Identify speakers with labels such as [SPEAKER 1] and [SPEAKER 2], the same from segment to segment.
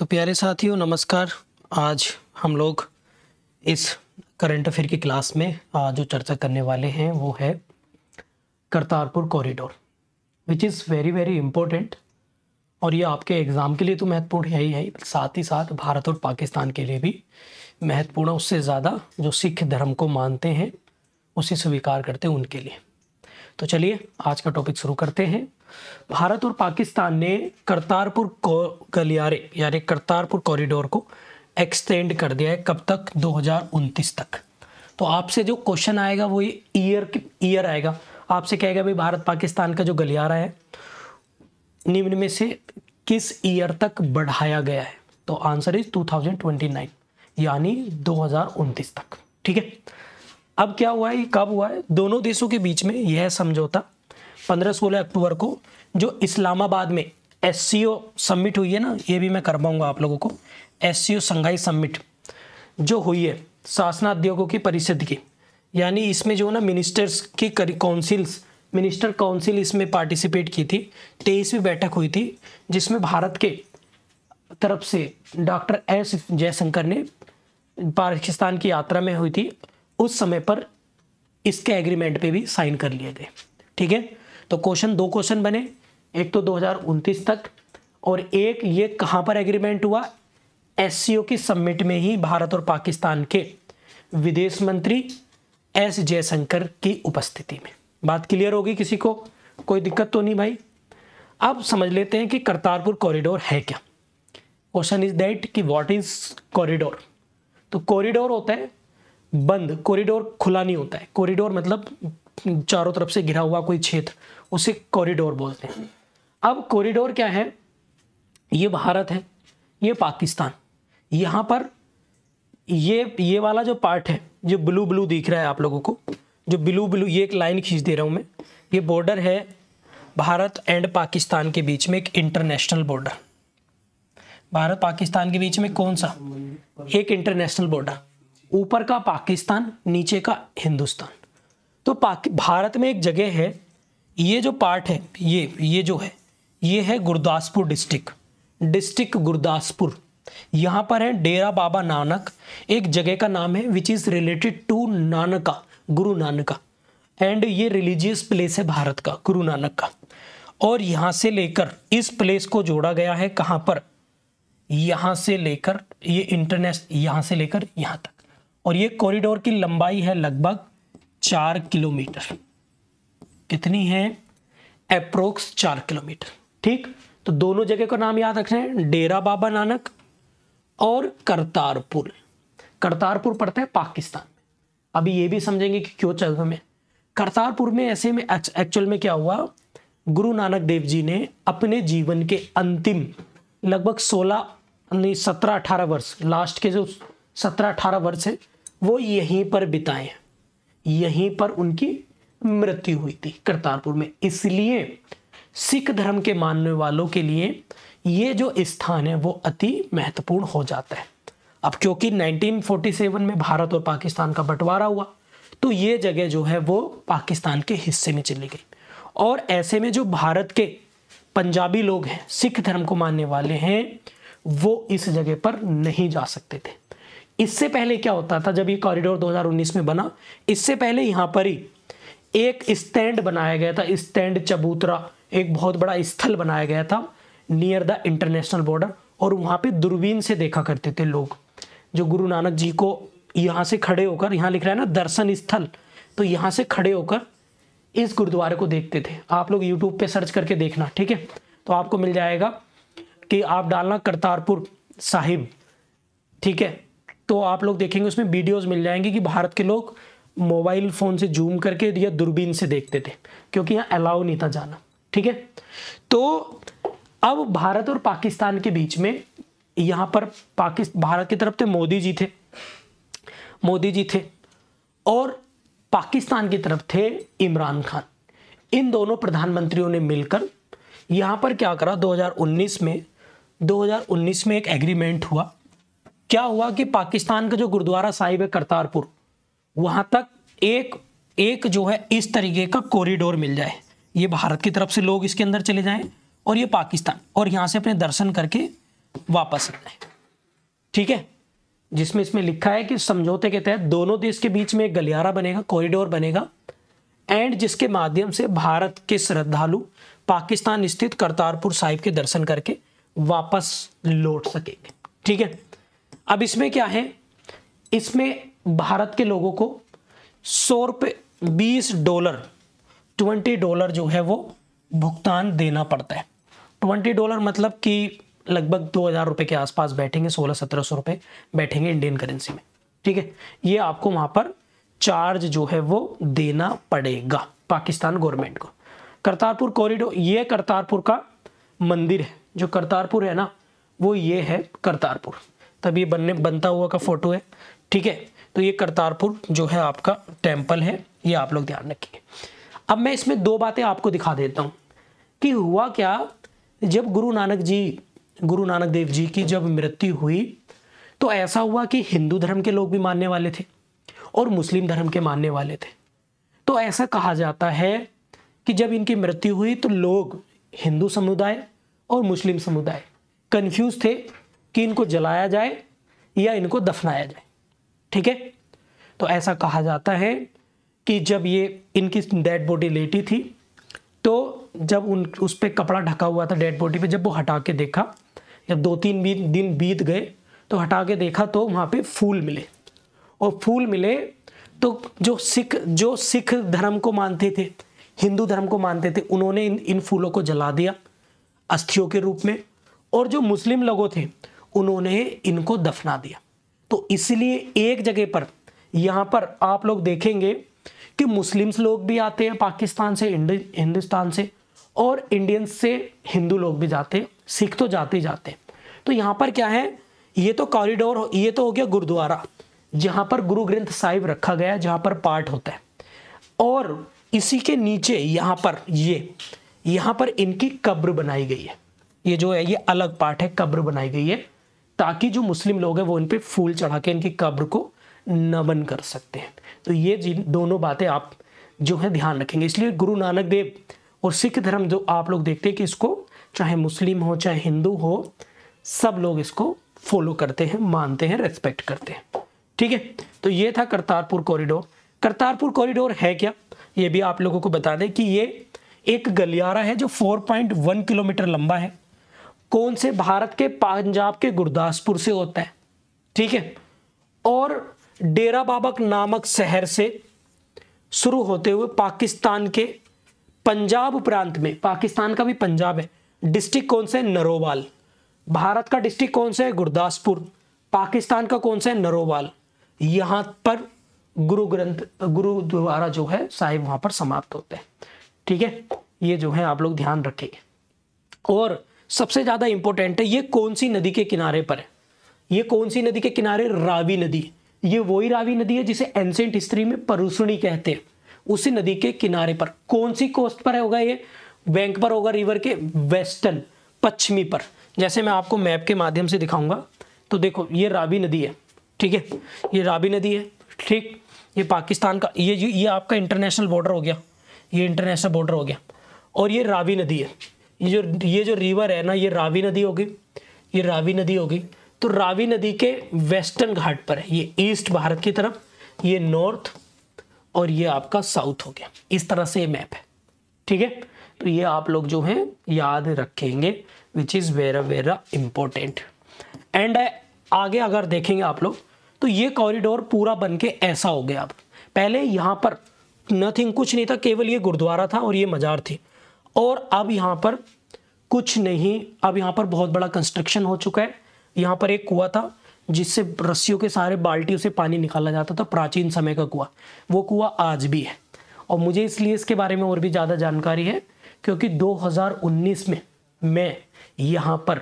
[SPEAKER 1] तो प्यारे साथियों नमस्कार आज हम लोग इस करंट अफेयर की क्लास में जो चर्चा करने वाले हैं वो है Kartarpur corridor which is very very important और ये आपके एग्ज़ाम के लिए तो महत्वपूर्ण है ही है साथ ही साथ भारत और पाकिस्तान के लिए भी महत्वपूर्ण उससे ज़्यादा जो सिख धर्म को मानते हैं उसे स्वीकार करते हैं उनके लिए तो चलिए आज का टॉपिक शुरू करते हैं भारत और पाकिस्तान ने करतारपुर गलियारे यानी करतारपुर कॉरिडोर को एक्सटेंड कर दिया है कब तक दो तक तो आपसे जो क्वेश्चन आएगा वो ईयर ईयर आएगा आपसे कहेगा भाई भारत पाकिस्तान का जो गलियारा है निम्न में से किस ईयर तक बढ़ाया गया है तो आंसर इज 2029 यानी दो तक ठीक है अब क्या हुआ है कब हुआ है दोनों देशों के बीच में यह समझौता पंद्रह सोलह अक्टूबर को जो इस्लामाबाद में एस समिट हुई है ना ये भी मैं करवाऊँगा आप लोगों को एस सी ओ संघाई सम्मिट जो हुई है शासनाध्योगों की परिषद की यानी इसमें जो है ना मिनिस्टर्स की काउंसिल्स मिनिस्टर काउंसिल इसमें पार्टिसिपेट की थी तेईसवीं बैठक हुई थी जिसमें भारत के तरफ से डॉक्टर एस जयशंकर ने पाकिस्तान की यात्रा में हुई थी उस समय पर इसके एग्रीमेंट पे भी साइन कर लिए गए ठीक है तो क्वेश्चन दो क्वेश्चन बने एक तो दो तक और एक ये कहाँ पर एग्रीमेंट हुआ एस की समिट में ही भारत और पाकिस्तान के विदेश मंत्री एस जयशंकर की उपस्थिति में बात क्लियर होगी किसी को कोई दिक्कत तो नहीं भाई अब समझ लेते हैं कि करतारपुर कॉरिडोर है क्या क्वेश्चन इज दैट कि व्हाट इज कॉरिडोर तो कॉरिडोर होता है बंद कॉरिडोर खुला नहीं होता है कॉरिडोर मतलब चारों तरफ से घिरा हुआ कोई क्षेत्र उसे कॉरिडोर बोलते हैं अब कॉरिडोर क्या है ये भारत है ये पाकिस्तान यहाँ पर ये ये वाला जो पार्ट है जो ब्लू ब्लू दिख रहा है आप लोगों को जो ब्लू ब्लू ये एक लाइन खींच दे रहा हूँ मैं ये बॉर्डर है भारत एंड पाकिस्तान के बीच में एक इंटरनेशनल बॉर्डर भारत पाकिस्तान के बीच में कौन सा एक इंटरनेशनल बॉर्डर ऊपर का पाकिस्तान नीचे का हिंदुस्तान तो भारत में एक जगह है ये जो पार्ट है ये ये जो है ये है गुरदासपुर डिस्ट्रिक्ट डिस्ट्रिक्ट गुरदासपुर यहाँ पर है डेरा बाबा नानक एक जगह का नाम है which is related to Nanak Guru Nanak and ये रिलीजियस प्लेस है भारत का गुरु नानक का और यहाँ से लेकर इस प्लेस को जोड़ा गया है कहाँ पर यहाँ से लेकर ये इंटरनेशनल यहाँ से लेकर यहाँ तक और ये कॉरिडोर की लंबाई है लगभग चार किलोमीटर कितनी है अप्रोक्स चार किलोमीटर ठीक तो दोनों जगह का नाम याद रखना है डेरा बाबा नानक और करतारपुर करतारपुर पड़ता है पाकिस्तान में अभी ये भी समझेंगे कि क्यों चल है करतारपुर में ऐसे में एक्चुअल में क्या हुआ गुरु नानक देव जी ने अपने जीवन के अंतिम लगभग सोलह नहीं सत्रह अठारह वर्ष लास्ट के जो सत्रह अठारह वर्ष है वो यहीं पर बिताए यहीं पर उनकी मृत्यु हुई थी करतारपुर में इसलिए सिख धर्म के मानने वालों के लिए ये जो स्थान है वो अति महत्वपूर्ण हो जाता है अब क्योंकि 1947 में भारत और पाकिस्तान का बंटवारा हुआ तो ये जगह जो है वो पाकिस्तान के हिस्से में चली गई और ऐसे में जो भारत के पंजाबी लोग हैं सिख धर्म को मानने वाले हैं वो इस जगह पर नहीं जा सकते थे इससे पहले क्या होता था जब ये कॉरिडोर 2019 में बना इससे पहले यहाँ पर ही एक स्टैंड बनाया गया था स्टैंड चबूतरा एक बहुत बड़ा स्थल बनाया गया था नियर द इंटरनेशनल बॉर्डर और वहाँ पे दूरबीन से देखा करते थे लोग जो गुरु नानक जी को यहाँ से खड़े होकर यहाँ लिख रहा है ना दर्शन स्थल तो यहाँ से खड़े होकर इस गुरुद्वारे को देखते थे आप लोग यूट्यूब पे सर्च करके देखना ठीक है तो आपको मिल जाएगा कि आप डालना करतारपुर साहिब ठीक है तो आप लोग देखेंगे उसमें वीडियोस मिल जाएंगे कि भारत के लोग मोबाइल फ़ोन से जूम करके या दूरबीन से देखते थे क्योंकि यहाँ अलाउ नहीं था जाना ठीक है तो अब भारत और पाकिस्तान के बीच में यहाँ पर पाकिस्तान भारत की तरफ से मोदी जी थे मोदी जी थे और पाकिस्तान की तरफ थे इमरान खान इन दोनों प्रधानमंत्रियों ने मिलकर यहाँ पर क्या करा 2019 में 2019 में एक एग्रीमेंट हुआ क्या हुआ कि पाकिस्तान का जो गुरुद्वारा साहिब है करतारपुर वहां तक एक एक जो है इस तरीके का कॉरिडोर मिल जाए ये भारत की तरफ से लोग इसके अंदर चले जाएं और ये पाकिस्तान और यहां से अपने दर्शन करके वापस आ जाए ठीक है जिसमें इसमें लिखा है कि समझौते के तहत दोनों देश के बीच में एक गलियारा बनेगा कॉरिडोर बनेगा एंड जिसके माध्यम से भारत के श्रद्धालु पाकिस्तान स्थित करतारपुर साहिब के दर्शन करके वापस लौट सकेंगे ठीक है अब इसमें क्या है इसमें भारत के लोगों को सौ रुपये बीस डॉलर ट्वेंटी डॉलर जो है वो भुगतान देना पड़ता है ट्वेंटी डॉलर मतलब कि लगभग दो हज़ार रुपये के आसपास बैठेंगे सोलह सत्रह सौ रुपये बैठेंगे इंडियन करेंसी में ठीक है ये आपको वहाँ पर चार्ज जो है वो देना पड़ेगा पाकिस्तान गवर्नमेंट को करतारपुर कॉरिडोर ये करतारपुर का मंदिर है जो करतारपुर है ना वो ये है करतारपुर तब ये बनने बनता हुआ का फोटो है ठीक है तो ये करतारपुर जो है आपका टेम्पल है ये आप लोग ध्यान रखिए अब मैं इसमें दो बातें आपको दिखा देता हूँ कि हुआ क्या जब गुरु नानक जी गुरु नानक देव जी की जब मृत्यु हुई तो ऐसा हुआ कि हिंदू धर्म के लोग भी मानने वाले थे और मुस्लिम धर्म के मानने वाले थे तो ऐसा कहा जाता है कि जब इनकी मृत्यु हुई तो लोग हिंदू समुदाय और मुस्लिम समुदाय कन्फ्यूज थे कि इनको जलाया जाए या इनको दफनाया जाए ठीक है तो ऐसा कहा जाता है कि जब ये इनकी डेड बॉडी लेटी थी तो जब उन उस पर कपड़ा ढका हुआ था डेड बॉडी पे जब वो हटा के देखा जब दो तीन बी दिन बीत गए तो हटा के देखा तो वहाँ पे फूल मिले और फूल मिले तो जो सिख जो सिख धर्म को मानते थे हिंदू धर्म को मानते थे उन्होंने इन इन फूलों को जला दिया अस्थियों के रूप में और जो मुस्लिम लोगों थे उन्होंने इनको दफना दिया तो इसलिए एक जगह पर यहाँ पर आप लोग देखेंगे कि मुस्लिम्स लोग भी आते हैं पाकिस्तान से हिंदुस्तान से और इंडियंस से हिंदू लोग भी जाते हैं सिख तो जाते ही जाते हैं तो यहां पर क्या है ये तो कॉरिडोर ये तो हो गया गुरुद्वारा जहां पर गुरु ग्रंथ साहिब रखा गया है जहां पर पाठ होता है और इसी के नीचे यहाँ पर ये यहां पर इनकी कब्र बनाई गई है ये जो है ये अलग पार्ट है कब्र बनाई गई है ताकि जो मुस्लिम लोग हैं वो इन पर फूल चढ़ा के इनकी कब्र को नमन कर सकते हैं तो ये दोनों बातें आप जो है ध्यान रखेंगे इसलिए गुरु नानक देव और सिख धर्म जो आप लोग देखते हैं कि इसको चाहे मुस्लिम हो चाहे हिंदू हो सब लोग इसको फॉलो करते हैं मानते हैं रेस्पेक्ट करते हैं ठीक है तो ये था करतारपुर कॉरिडोर करतारपुर कॉरिडोर है क्या ये भी आप लोगों को बता दें कि ये एक गलियारा है जो 4.1 किलोमीटर लंबा है कौन से भारत के पंजाब के गुरदासपुर से होता है ठीक है और डेरा बाबक नामक शहर से शुरू होते हुए पाकिस्तान के पंजाब प्रांत में पाकिस्तान का भी पंजाब है डिस्ट्रिक्ट कौन सा है नरोवाल भारत का डिस्ट्रिक्ट कौन सा है गुरदासपुर पाकिस्तान का कौन सा है नरोवाल यहाँ पर गुरु ग्रंथ गुरुद्वारा जो है साहिब वहाँ पर समाप्त होते हैं ठीक है ये जो है आप लोग ध्यान रखेंगे और सबसे ज़्यादा इंपॉर्टेंट है ये कौन सी नदी के किनारे पर है ये कौन सी नदी के किनारे रावी नदी ये वही रावी नदी है जिसे एंसेंट हिस्ट्री में परूसणी कहते हैं उसी नदी के किनारे पर कौन सी कोस्ट पर होगा ये बैंक पर होगा रिवर के वेस्टर्न पश्चिमी पर जैसे मैं आपको मैप के माध्यम से दिखाऊंगा तो देखो ये रावी नदी है ठीक है ये रावी नदी है ठीक ये पाकिस्तान का ये ये आपका इंटरनेशनल बॉर्डर हो गया ये इंटरनेशनल बॉर्डर हो गया और ये रावी नदी है ये जो ये जो रिवर है ना ये रावी नदी होगी ये रावी नदी होगी तो रावी नदी के वेस्टर्न घाट पर है ये ईस्ट भारत की तरफ ये नॉर्थ और ये आपका साउथ हो गया इस तरह से ये मैप है ठीक है तो ये आप लोग जो हैं याद रखेंगे which is very very important and आगे अगर देखेंगे आप लोग तो ये कॉरिडोर पूरा बन के ऐसा हो गया अब पहले यहाँ पर नथिंग कुछ नहीं था केवल ये गुरुद्वारा था और ये मज़ार थी और अब यहाँ पर कुछ नहीं अब यहाँ पर बहुत बड़ा कंस्ट्रक्शन हो चुका है यहाँ पर एक कुआ था जिससे रस्सियों के सारे बाल्टियों से पानी निकाला जाता था प्राचीन समय का कुआ वो कुआ आज भी है और मुझे इसलिए इसके बारे में और भी ज़्यादा जानकारी है क्योंकि 2019 में मैं यहाँ पर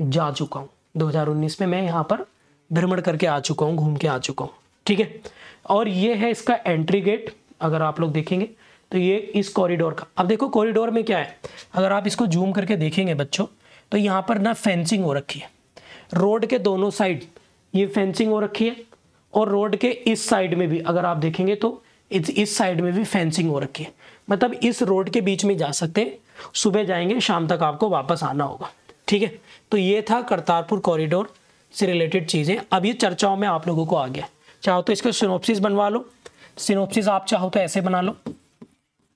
[SPEAKER 1] जा चुका हूँ 2019 में मैं यहाँ पर भ्रमण करके आ चुका हूँ घूम के आ चुका हूँ ठीक है और ये है इसका एंट्री गेट अगर आप लोग देखेंगे तो ये इस कॉरिडोर का अब देखो कॉरिडोर में क्या है अगर आप इसको जूम करके देखेंगे बच्चों तो यहाँ पर ना फेंसिंग हो रखी है रोड के दोनों साइड ये फेंसिंग हो रखी है और रोड के इस साइड में भी अगर आप देखेंगे तो इस इस साइड में भी फेंसिंग हो रखी है मतलब इस रोड के बीच में जा सकते हैं सुबह जाएंगे शाम तक आपको वापस आना होगा ठीक है तो ये था करतारपुर कॉरिडोर से रिलेटेड चीज़ें अब ये चर्चाओं में आप लोगों को आ गया चाहो तो इसका सिनोप्सिस बनवा लो सिनोप्सिस आप चाहो तो ऐसे बना लो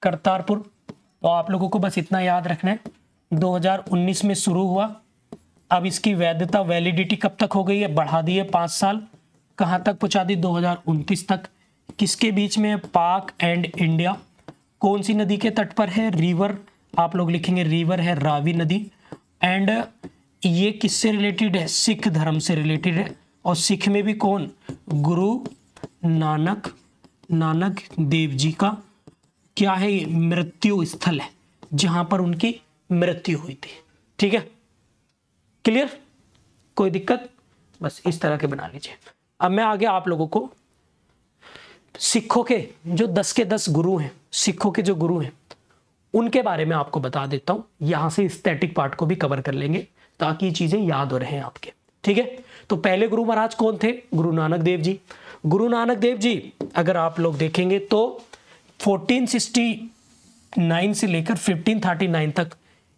[SPEAKER 1] करतारपुर तो आप लोगों को बस इतना याद रखना है 2019 में शुरू हुआ अब इसकी वैधता वैलिडिटी कब तक हो गई है बढ़ा दी है पाँच साल कहाँ तक पहुँचा दी दो तक किसके बीच में पाक एंड इंडिया कौन सी नदी के तट पर है रिवर आप लोग लिखेंगे रिवर है रावी नदी एंड ये किससे रिलेटेड है सिख धर्म से रिलेटेड है और सिख में भी कौन गुरु नानक नानक देव जी का क्या है ये मृत्यु स्थल है जहां पर उनकी मृत्यु हुई थी ठीक है क्लियर कोई दिक्कत बस इस तरह के बना लीजिए अब मैं आगे आप लोगों को सिखों के जो दस के दस गुरु हैं सिखों के जो गुरु हैं उनके बारे में आपको बता देता हूं यहां से स्टैटिक पार्ट को भी कवर कर लेंगे ताकि ये चीज़ें याद हो रहे हैं आपके ठीक है तो पहले गुरु महाराज कौन थे गुरु नानक देव जी गुरु नानक देव जी अगर आप लोग देखेंगे तो 1469 से लेकर 1539 तक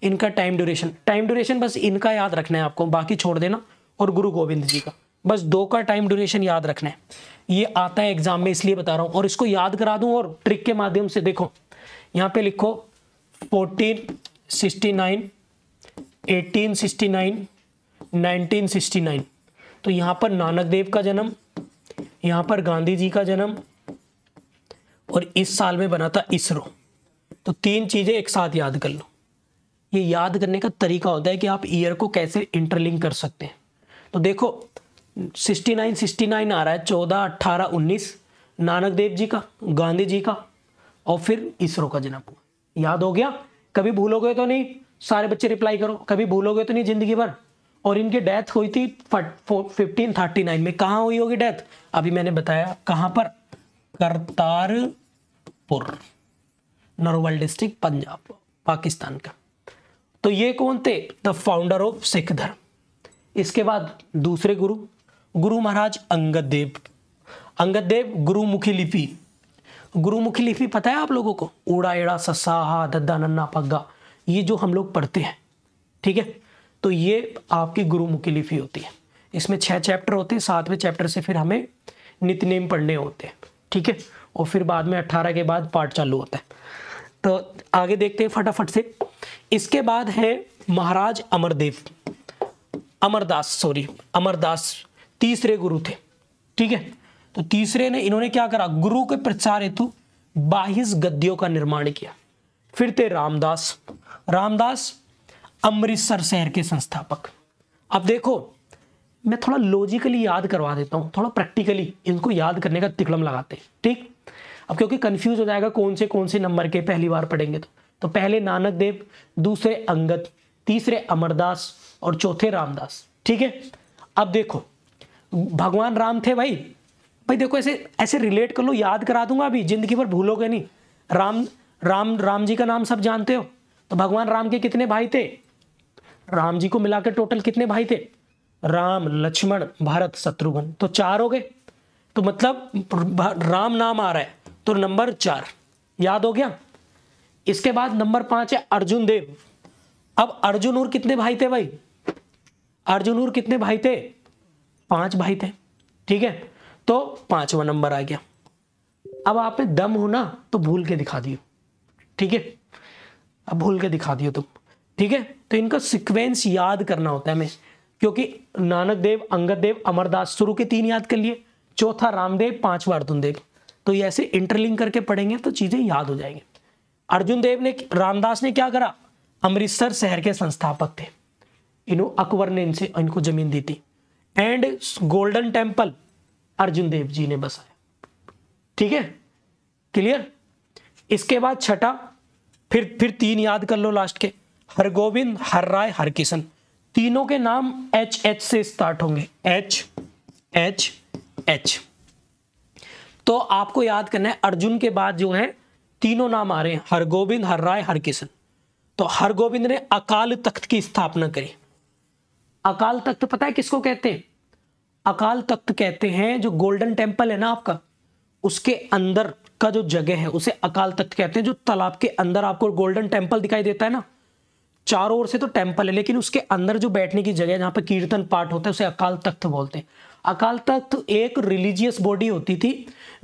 [SPEAKER 1] इनका टाइम ड्यूरेशन टाइम ड्यूरेशन बस इनका याद रखना है आपको बाकी छोड़ देना और गुरु गोविंद जी का बस दो का टाइम ड्यूरेशन याद रखना है ये आता है एग्जाम में इसलिए बता रहा हूँ और इसको याद करा दूँ और ट्रिक के माध्यम से देखो यहाँ पे लिखो 1469 1869 1969 तो यहाँ पर नानक देव का जन्म यहाँ पर गांधी जी का जन्म और इस साल में बना था इसरो तो तीन चीज़ें एक साथ याद कर लो ये याद करने का तरीका होता है कि आप ईयर को कैसे इंटरलिंक कर सकते हैं तो देखो 69 69 आ रहा है 14 18 19 नानक देव जी का गांधी जी का और फिर इसरो का जनाब याद हो गया कभी भूलोगे तो नहीं सारे बच्चे रिप्लाई करो कभी भूलोगे तो नहीं जिंदगी भर और इनकी डेथ हुई थी फिफ्टीन थर्टी नाइन में कहाँ हुई होगी डेथ अभी मैंने बताया कहाँ पर करतार पुर नरोवल डिस्ट्रिक्ट पंजाब पाकिस्तान का तो ये कौन थे द फाउंडर ऑफ सिख धर्म इसके बाद दूसरे गुरु गुरु महाराज अंगद देव अंगद देव गुरुमुखी लिपि गुरुमुखी लिपि पता है आप लोगों को उड़ा एड़ा ससाहा दद्दा नन्ना पग्गा ये जो हम लोग पढ़ते हैं ठीक है तो ये आपकी गुरुमुखी लिपि होती है इसमें छह चैप्टर होते हैं सातवें चैप्टर से फिर हमें नेम पढ़ने होते हैं ठीक है और फिर बाद में अट्ठारह के बाद पार्ट चालू होता है तो आगे देखते हैं फटाफट से इसके बाद है महाराज अमरदेव अमरदास सॉरी अमरदास तीसरे गुरु थे ठीक है तो तीसरे ने इन्होंने क्या करा गुरु के प्रचार हेतु बाहिस गद्दियों का निर्माण किया फिर थे रामदास रामदास अमृतसर शहर के संस्थापक अब देखो मैं थोड़ा लॉजिकली याद करवा देता हूं थोड़ा प्रैक्टिकली इनको याद करने का तिकड़म लगाते हैं ठीक अब क्योंकि कन्फ्यूज हो जाएगा कौन से कौन से नंबर के पहली बार पढ़ेंगे तो तो पहले नानक देव दूसरे अंगत तीसरे अमरदास और चौथे रामदास ठीक है अब देखो भगवान राम थे भाई भाई देखो ऐसे ऐसे रिलेट कर लो याद करा दूंगा अभी जिंदगी भर भूलोगे नहीं राम राम राम जी का नाम सब जानते हो तो भगवान राम के कितने भाई थे राम जी को मिलाकर टोटल कितने भाई थे राम लक्ष्मण भारत शत्रुघ्न तो चार हो गए तो मतलब राम नाम आ रहा है तो नंबर चार याद हो गया इसके बाद नंबर पांच है अर्जुन देव अब अर्जुन और कितने भाई थे भाई अर्जुन और कितने भाई थे पांच भाई थे ठीक है तो पांचवा नंबर आ गया अब आप दम हो ना तो भूल के दिखा दियो ठीक है अब भूल के दिखा दियो तुम ठीक है तो इनका सिक्वेंस याद करना होता है हमें क्योंकि नानक देव अंगद देव अमरदास शुरू के तीन याद कर लिए चौथा रामदेव पांचवा अर्जुन देव तो ये ऐसे इंटरलिंक करके पढ़ेंगे तो चीज़ें याद हो जाएंगी अर्जुन देव ने रामदास ने क्या करा अमृतसर शहर के संस्थापक थे इन्हों अकबर ने इनसे इनको जमीन दी थी and Golden Temple Arjun Dev ji ने बसाया ठीक है क्लियर इसके बाद छठा फिर फिर तीन याद कर लो लास्ट के हरगोविंद हर राय हर किशन तीनों के नाम एच एच से स्टार्ट होंगे एच एच एच तो आपको याद करना है अर्जुन के बाद जो है तीनों नाम आ रहे हैं हरगोविंद हर राय हर किशन तो हरगोविंद ने अकाल तख्त की स्थापना करी अकाल तख्त पता है किसको कहते हैं अकाल तख्त कहते हैं जो गोल्डन टेम्पल है ना आपका उसके अंदर का जो जगह है उसे अकाल तख्त कहते हैं जो तालाब के अंदर आपको गोल्डन टेम्पल दिखाई देता है ना चारों ओर से तो टेम्पल है लेकिन उसके अंदर जो बैठने की जगह जहां पर कीर्तन पाठ होता है उसे अकाल तख्त बोलते हैं अकाल तख्त एक रिलीजियस बॉडी होती थी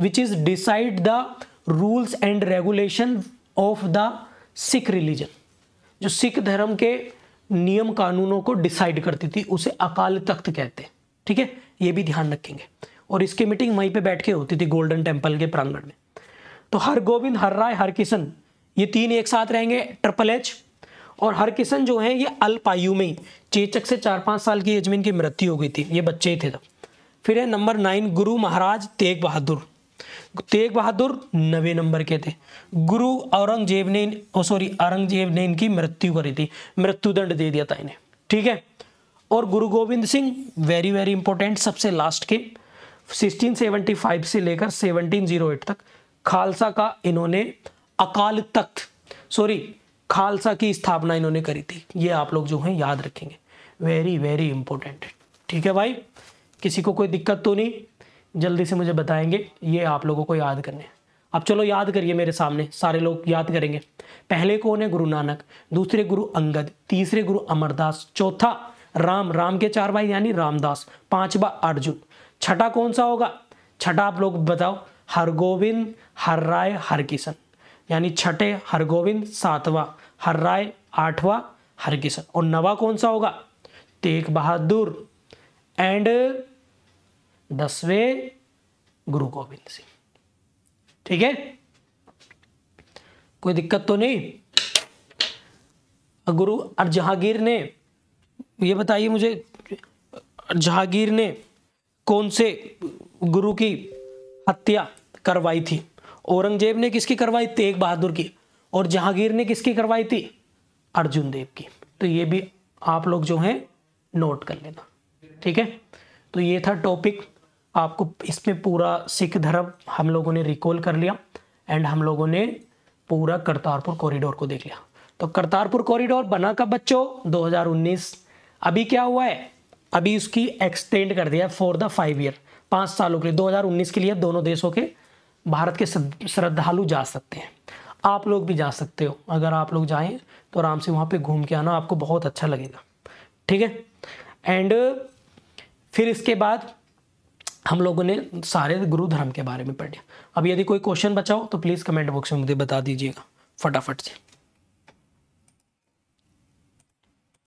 [SPEAKER 1] which is decide the rules and regulation of the Sikh religion जो सिख धर्म के नियम कानूनों को डिसाइड करती थी उसे अकाल तख्त कहते हैं ठीक है ये भी ध्यान रखेंगे और इसकी मीटिंग वहीं पे बैठ के होती थी गोल्डन टेम्पल के प्रांगण में तो हर गोविंद हर राय हर किशन ये तीन एक साथ रहेंगे ट्रिपल एच और हर किशन जो है ये अल्प आयु में ही चेचक से चार पाँच साल की एज में इनकी मृत्यु हो गई थी ये बच्चे ही थे तब फिर है नंबर नाइन गुरु महाराज तेग बहादुर तेग बहादुर नवे नंबर के थे गुरु औरंगजेब ने सॉरी औरंगजेब ने इनकी मृत्यु करी थी मृत्युदंड दे दिया था इन्हें ठीक है और Guru Gobind Singh very very important सबसे लास्ट के 1675 से लेकर 1708 तक खालसा का इन्होंने अकाल तख्त सॉरी खालसा की स्थापना इन्होंने करी थी ये आप लोग जो हैं याद रखेंगे वेरी वेरी इंपॉर्टेंट ठीक है भाई किसी को कोई दिक्कत तो नहीं जल्दी से मुझे बताएंगे ये आप लोगों को याद करने हैं अब चलो याद करिए मेरे सामने सारे लोग याद करेंगे पहले कौन है गुरु नानक दूसरे गुरु अंगद तीसरे गुरु अमरदास चौथा राम राम के चार भाई यानी रामदास पांचवा अर्जुन छठा कौन सा होगा छठा आप लोग बताओ हरगोविंद हर राय हर किशन यानी छठे हरगोविंद सातवा हर राय आठवा हर किशन और नवा कौन सा होगा तेग बहादुर एंड दसवें गुरु गोविंद सिंह ठीक है कोई दिक्कत तो नहीं गुरु और जहांगीर ने ये बताइए मुझे जहांगीर ने कौन से गुरु की हत्या करवाई थी औरंगजेब ने किसकी करवाई तेग बहादुर की और जहांगीर ने किसकी करवाई थी अर्जुन देव की तो ये भी आप लोग जो हैं नोट कर लेना ठीक है तो ये था टॉपिक आपको इसमें पूरा सिख धर्म हम लोगों ने रिकॉल कर लिया एंड हम लोगों ने पूरा करतारपुर कॉरिडोर को देख लिया तो करतारपुर कॉरिडोर बना का बच्चों 2019 अभी क्या हुआ है अभी उसकी एक्सटेंड कर दिया फॉर द फाइव ईयर पाँच सालों के लिए 2019 के लिए दोनों देशों के भारत के श्रद्धालु जा सकते हैं आप लोग भी जा सकते हो अगर आप लोग जाएँ तो आराम से वहाँ पे घूम के आना आपको बहुत अच्छा लगेगा ठीक है एंड फिर इसके बाद हम लोगों ने सारे गुरु धर्म के बारे में पढ़ लिया अब यदि कोई क्वेश्चन बचाओ तो प्लीज़ कमेंट बॉक्स में मुझे बता दीजिएगा फटाफट से